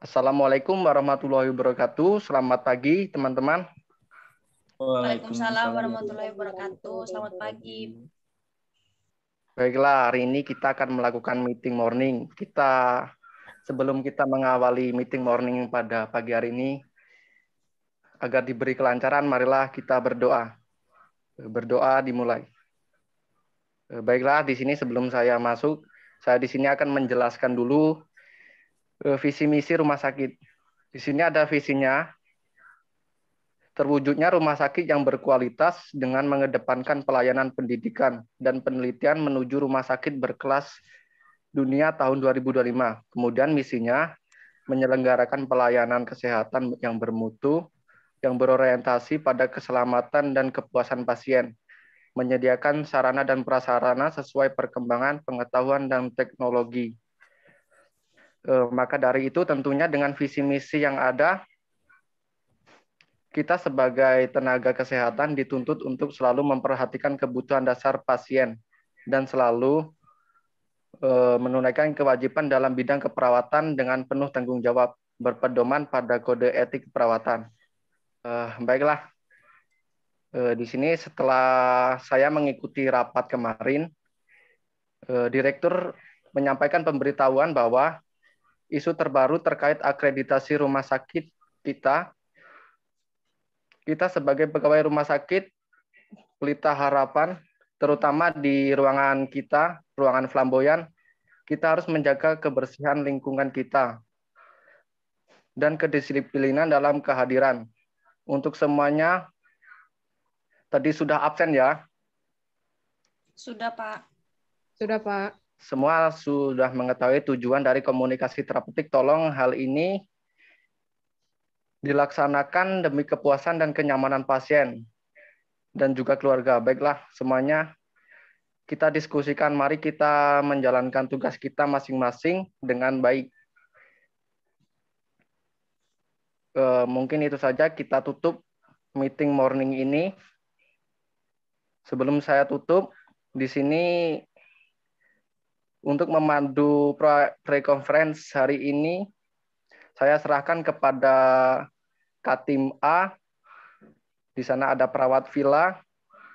Assalamualaikum warahmatullahi wabarakatuh. Selamat pagi, teman-teman. Waalaikumsalam warahmatullahi wabarakatuh. Selamat pagi. Baiklah, hari ini kita akan melakukan meeting morning. Kita sebelum kita mengawali meeting morning pada pagi hari ini agar diberi kelancaran, marilah kita berdoa. Berdoa dimulai. Baiklah, di sini sebelum saya masuk, saya di sini akan menjelaskan dulu Eh, visi misi rumah sakit. Di sini ada visinya. Terwujudnya rumah sakit yang berkualitas dengan mengedepankan pelayanan pendidikan dan penelitian menuju rumah sakit berkelas dunia tahun 2025. Kemudian misinya menyelenggarakan pelayanan kesehatan yang bermutu yang berorientasi pada keselamatan dan kepuasan pasien, menyediakan sarana dan prasarana sesuai perkembangan pengetahuan dan teknologi, Eh, maka dari itu tentunya dengan visi misi yang ada kita sebagai tenaga kesehatan dituntut untuk selalu memperhatikan kebutuhan dasar pasien dan selalu eh, menunaikan kewajiban dalam bidang keperawatan dengan penuh tanggung jawab berpedoman pada kode etik perawatan. Eh, baiklah, di sini setelah saya mengikuti rapat kemarin, direktur menyampaikan pemberitahuan bahwa isu terbaru terkait akreditasi rumah sakit kita. Kita sebagai pegawai rumah sakit Pelita Harapan, terutama di ruangan kita, ruangan flamboyan, kita harus menjaga kebersihan lingkungan kita dan kedisiplinan dalam kehadiran. Untuk semuanya, tadi sudah absen ya? Sudah, Pak. Sudah, Pak semua sudah mengetahui tujuan dari komunikasi terapeutik. Tolong hal ini dilaksanakan demi kepuasan dan kenyamanan pasien dan juga keluarga. Baiklah, semuanya kita diskusikan. Mari kita menjalankan tugas kita masing-masing dengan baik. E, mungkin itu saja kita tutup meeting morning ini. Sebelum saya tutup, di sini untuk memandu pre-conference hari ini, saya serahkan kepada Katim A, di sana ada perawat Villa,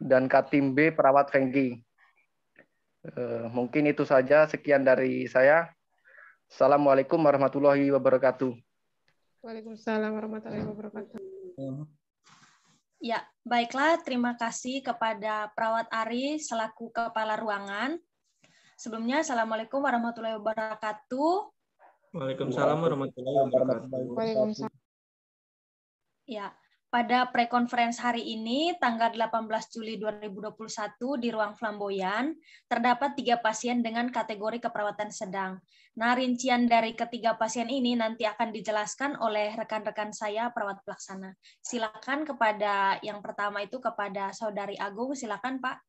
dan Katim B, perawat Fengki. Eh, mungkin itu saja, sekian dari saya. Assalamualaikum warahmatullahi wabarakatuh. Waalaikumsalam warahmatullahi wabarakatuh. Ya, baiklah. Terima kasih kepada perawat Ari selaku kepala ruangan. Sebelumnya, Assalamualaikum warahmatullahi wabarakatuh. Waalaikumsalam warahmatullahi wabarakatuh. Waalaikumsalam. Ya, pada prekonferensi hari ini, tanggal 18 Juli 2021 di ruang flamboyan, terdapat tiga pasien dengan kategori keperawatan sedang. Nah, rincian dari ketiga pasien ini nanti akan dijelaskan oleh rekan-rekan saya perawat pelaksana. Silakan kepada yang pertama itu kepada saudari Agung, silakan Pak.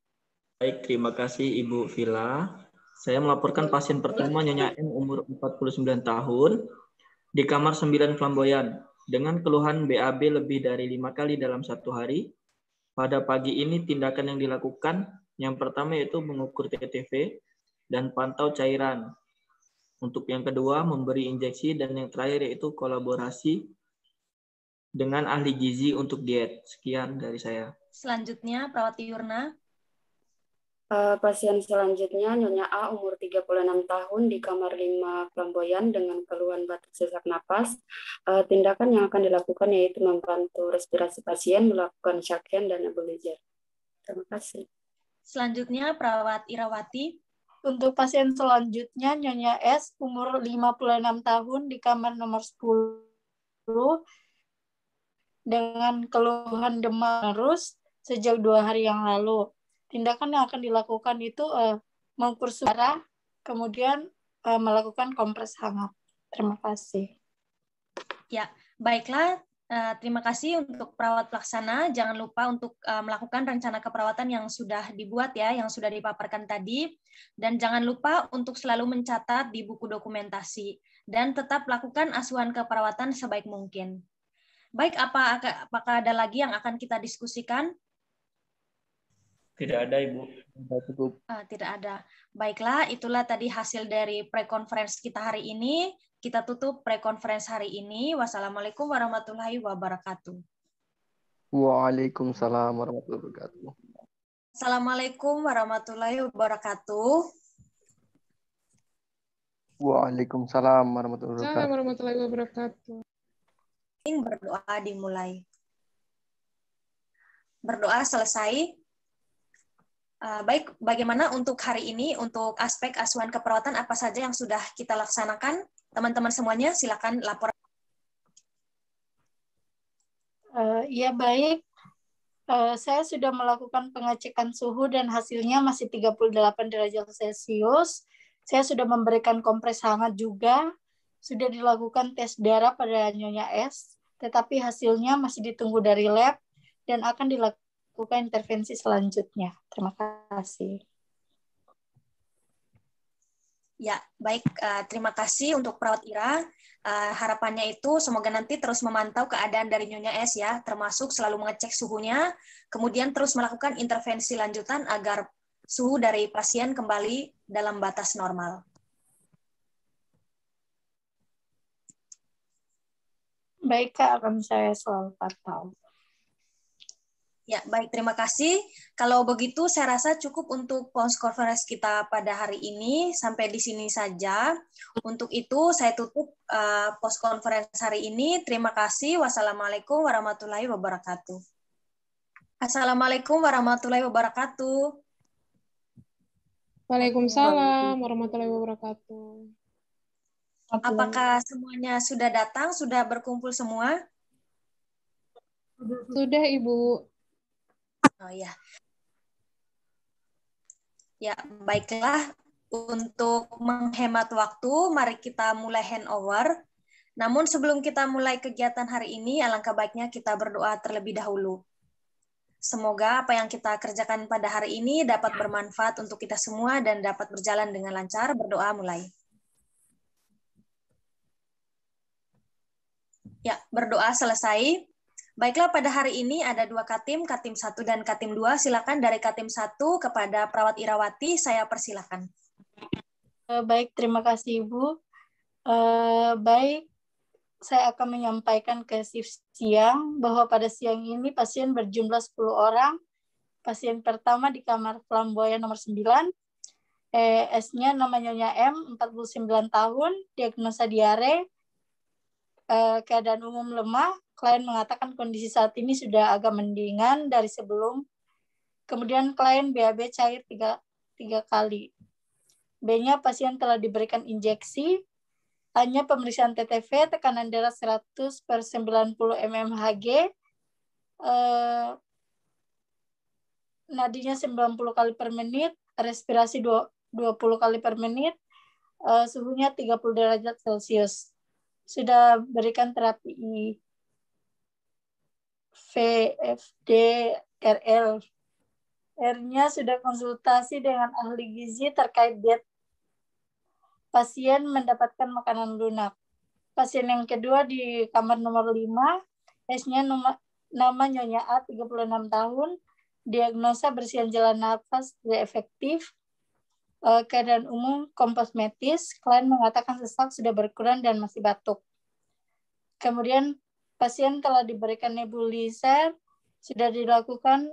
Baik, terima kasih Ibu Vila. Saya melaporkan pasien pertama Nyonya M umur 49 tahun di kamar 9 flamboyan dengan keluhan BAB lebih dari lima kali dalam satu hari. Pada pagi ini tindakan yang dilakukan yang pertama yaitu mengukur TTV dan pantau cairan. Untuk yang kedua memberi injeksi dan yang terakhir yaitu kolaborasi dengan ahli gizi untuk diet. Sekian dari saya. Selanjutnya perawat Yurna. Uh, pasien selanjutnya, Nyonya A, umur 36 tahun, di kamar 5 flamboyan dengan keluhan batuk sesak napas. Uh, tindakan yang akan dilakukan yaitu membantu respirasi pasien, melakukan syaken dan nebulizer. Terima kasih. Selanjutnya, perawat Irawati. Untuk pasien selanjutnya, Nyonya S, umur 56 tahun, di kamar nomor 10, dengan keluhan demam terus sejak dua hari yang lalu tindakan yang akan dilakukan itu uh, mengukur suara, kemudian uh, melakukan kompres hangat. Terima kasih. Ya, baiklah. Uh, terima kasih untuk perawat pelaksana. Jangan lupa untuk uh, melakukan rencana keperawatan yang sudah dibuat ya, yang sudah dipaparkan tadi. Dan jangan lupa untuk selalu mencatat di buku dokumentasi dan tetap lakukan asuhan keperawatan sebaik mungkin. Baik, apa apakah ada lagi yang akan kita diskusikan? Tidak ada, Ibu. Tidak cukup. Uh, tidak ada. Baiklah, itulah tadi hasil dari pre-conference kita hari ini. Kita tutup pre-conference hari ini. Wassalamualaikum warahmatullahi wabarakatuh. Waalaikumsalam warahmatullahi wabarakatuh. Assalamualaikum warahmatullahi wabarakatuh. Waalaikumsalam warahmatullahi wabarakatuh. warahmatullahi wabarakatuh. Berdoa dimulai. Berdoa selesai. Eh, baik, bagaimana untuk hari ini untuk aspek asuhan keperawatan apa saja yang sudah kita laksanakan? Teman-teman semuanya silakan lapor. Uh, eh, ya baik, uh, saya sudah melakukan pengecekan suhu dan hasilnya masih 38 derajat Celcius. Saya sudah memberikan kompres hangat juga, sudah dilakukan tes darah pada Nyonya S, tetapi hasilnya masih ditunggu dari lab dan akan dilakukan lakukan intervensi selanjutnya. Terima kasih. Ya, baik. Eh, terima kasih untuk perawat Ira. Eh, harapannya itu semoga nanti terus memantau keadaan dari Nyonya S ya, termasuk selalu mengecek suhunya, kemudian terus melakukan intervensi lanjutan agar suhu dari pasien kembali dalam batas normal. Baik, Kak, akan saya selalu pantau. Ya, baik. Terima kasih. Kalau begitu, saya rasa cukup untuk post conference kita pada hari ini. Sampai di sini saja. Untuk itu, saya tutup uh, post conference hari ini. Terima kasih. Wassalamualaikum warahmatullahi wabarakatuh. Assalamualaikum warahmatullahi wabarakatuh. Waalaikumsalam warahmatullahi wabarakatuh. Apakah semuanya sudah datang, sudah berkumpul semua? Sudah, Ibu. Oh ya. Ya, baiklah. Untuk menghemat waktu, mari kita mulai handover. Namun sebelum kita mulai kegiatan hari ini, alangkah baiknya kita berdoa terlebih dahulu. Semoga apa yang kita kerjakan pada hari ini dapat bermanfaat untuk kita semua dan dapat berjalan dengan lancar. Berdoa mulai. Ya, berdoa selesai. Baiklah, pada hari ini ada dua Katim, Katim satu dan Katim dua. Silakan dari Katim satu kepada Perawat Irawati, saya persilakan. Eh, baik, terima kasih Ibu. Eh, baik, saya akan menyampaikan ke shift siang bahwa pada siang ini pasien berjumlah 10 orang. Pasien pertama di kamar flamboyan nomor 9. E S-nya namanya M, 49 tahun, diagnosa diare, eh, keadaan umum lemah, klien mengatakan kondisi saat ini sudah agak mendingan dari sebelum. Kemudian klien BAB cair tiga, tiga kali. B-nya pasien telah diberikan injeksi, hanya pemeriksaan TTV, tekanan darah 100 per 90 mmHg, eh, nadinya 90 kali per menit, respirasi 20 kali per menit, eh, suhunya 30 derajat Celcius. Sudah berikan terapi V, FD, RL. R-nya sudah konsultasi dengan ahli gizi terkait diet pasien mendapatkan makanan lunak. Pasien yang kedua di kamar nomor 5, S-nya nama Nyonya A, 36 tahun, diagnosa bersihan jalan nafas tidak efektif, e, keadaan umum komposmetis, klien mengatakan sesak sudah berkurang dan masih batuk. Kemudian pasien telah diberikan nebulizer, sudah dilakukan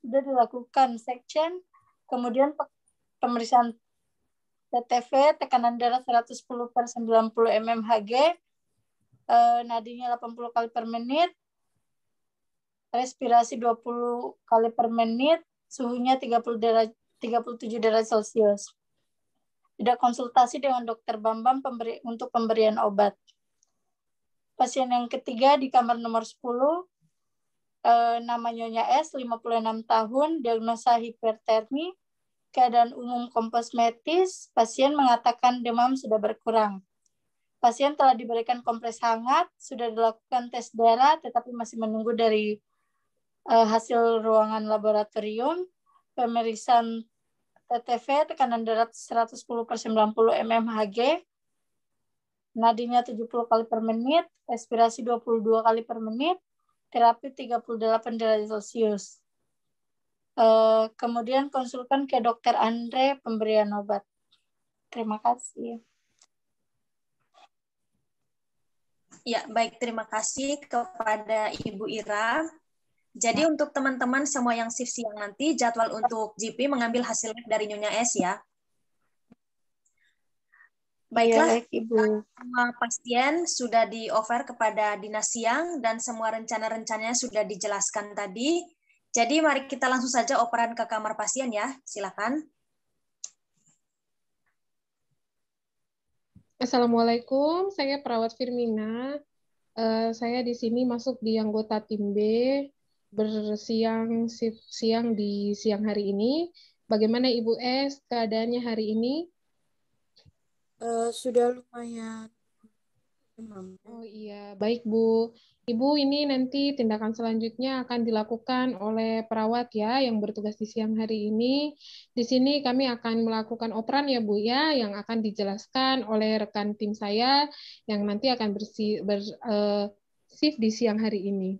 sudah dilakukan section, kemudian pemeriksaan TTV, tekanan darah 110 per 90 mmHg, eh, nadinya 80 kali per menit, respirasi 20 kali per menit, suhunya 30 derajat 37 derajat Celcius. Tidak konsultasi dengan dokter Bambang pemberi, untuk pemberian obat. Pasien yang ketiga di kamar nomor 10, eh, nama Nyonya S, 56 tahun, diagnosa hipertermi, keadaan umum komposmetis, pasien mengatakan demam sudah berkurang. Pasien telah diberikan kompres hangat, sudah dilakukan tes darah, tetapi masih menunggu dari eh, hasil ruangan laboratorium, pemeriksaan TTV, tekanan darat 110 per 90 mmHg, nadinya 70 kali per menit, respirasi 22 kali per menit, terapi 38 derajat Celcius. Uh, kemudian konsulkan ke dokter Andre pemberian obat. Terima kasih. Ya, baik. Terima kasih kepada Ibu Ira. Jadi ya. untuk teman-teman semua yang shift siang nanti, jadwal untuk GP mengambil hasilnya dari Nyonya S ya. Iya, Baiklah, ya, Ibu. Semua pasien sudah di-offer kepada Dinas Siang dan semua rencana-rencananya sudah dijelaskan tadi. Jadi mari kita langsung saja operan ke kamar pasien ya. Silakan. Assalamualaikum, saya perawat Firmina. Eh, saya di sini masuk di anggota tim B bersiang siang di siang hari ini. Bagaimana Ibu S keadaannya hari ini? Uh, sudah lumayan. Ya. Oh iya, baik Bu. Ibu ini nanti tindakan selanjutnya akan dilakukan oleh perawat ya yang bertugas di siang hari ini. Di sini kami akan melakukan operan ya Bu ya yang akan dijelaskan oleh rekan tim saya yang nanti akan bersih ber, uh, shift di siang hari ini.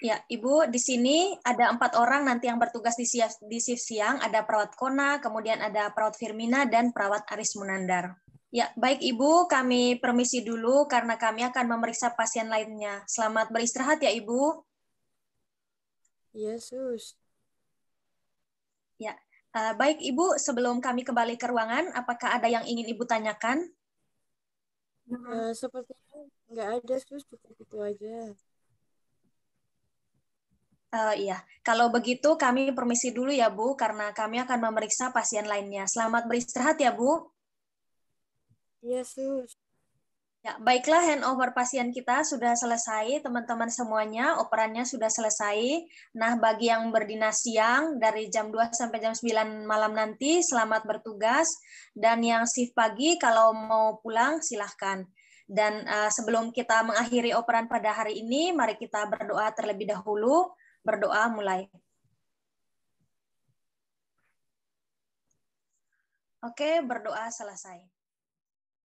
Ya, Ibu, di sini ada empat orang nanti yang bertugas di, siap, di shift siang. Ada perawat Kona, kemudian ada perawat Firmina, dan perawat Aris Munandar. Ya, baik Ibu, kami permisi dulu karena kami akan memeriksa pasien lainnya. Selamat beristirahat ya, Ibu. Yesus. Ya, uh, baik Ibu, sebelum kami kembali ke ruangan, apakah ada yang ingin Ibu tanyakan? Uh, sepertinya nggak ada, Sus. Cukup itu aja. Uh, iya, kalau begitu kami permisi dulu ya Bu, karena kami akan memeriksa pasien lainnya. Selamat beristirahat ya Bu. Yesus. Ya, baiklah handover pasien kita sudah selesai, teman-teman semuanya, operannya sudah selesai. Nah, bagi yang berdinas siang dari jam 2 sampai jam 9 malam nanti, selamat bertugas. Dan yang shift pagi, kalau mau pulang, silahkan. Dan uh, sebelum kita mengakhiri operan pada hari ini, mari kita berdoa terlebih dahulu berdoa mulai. Oke, berdoa selesai.